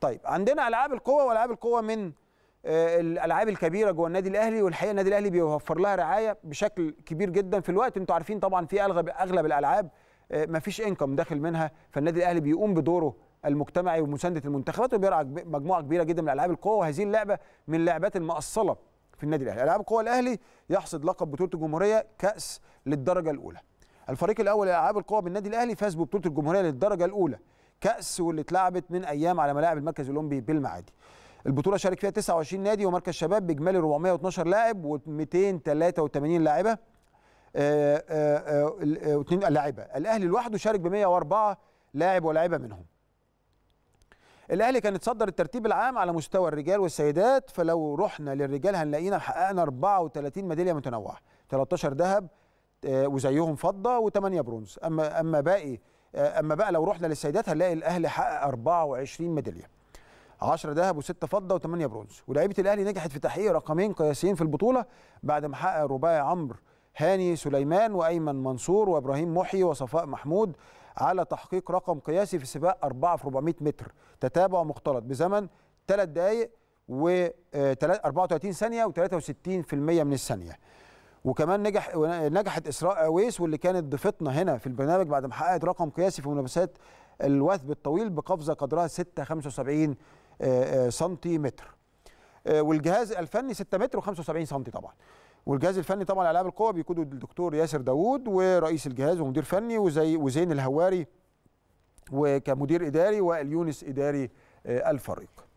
طيب عندنا العاب القوه والعاب القوه من آه، الالعاب الكبيره جوه النادي الاهلي والحقيقه النادي الاهلي بيوفر لها رعايه بشكل كبير جدا في الوقت انتوا عارفين طبعا في اغلب اغلب الالعاب آه، مفيش انكم داخل منها فالنادي الاهلي بيقوم بدوره المجتمعي ومسانده المنتخبات وبيرعى مجموعه كبيره جدا من العاب القوه وهذه اللعبه من اللعبات المأصله في النادي الاهلي العاب القوه الاهلي يحصد لقب بطوله الجمهوريه كاس للدرجه الاولى الفريق الاول العاب القوه بالنادي الاهلي فاز ببطوله الجمهوريه للدرجه الاولى كاس واللي اتلعبت من ايام على ملاعب المركز الاولمبي بالمعادي البطوله شارك فيها 29 نادي ومركز شباب باجمالي 412 لاعب و283 لاعبه اثنين آه، آه، آه، لاعبه الاهلي لوحده شارك ب 104 لاعب ولاعبه منهم الاهلي كان اتصدر الترتيب العام على مستوى الرجال والسيدات فلو رحنا للرجال هنلاقينا حققنا 34 ميداليه متنوعه 13 ذهب وزيهم فضه و8 برونز اما اما باقي آه، اما بقى لو رحنا للسيدات هنلاقي الاهلي حقق 24 ميداليه 10 ذهب و6 فضه و8 برونز ولاعيبه الاهلي نجحت في تحقيق رقمين قياسيين في البطوله بعد ما حقق الرباعي عمرو هاني سليمان وايمن منصور وابراهيم محي وصفاء محمود على تحقيق رقم قياسي في سباق 4 في 400 متر تتابع مختلط بزمن 3 دقائق و 34 آه، ثانيه و63% من الثانيه وكمان نجح نجحت اسراء اويس واللي كانت ضيفتنا هنا في البرنامج بعد ما حققت رقم قياسي في منافسات الوثب الطويل بقفزه قدرها 675 آه، آه، سنتيمتر آه، والجهاز الفني 6 متر و75 سم طبعا والجهاز الفني طبعا العاب القوى بيقوده الدكتور ياسر داوود ورئيس الجهاز ومدير فني وزي وزين الهواري وكمدير اداري واليونس اداري الفريق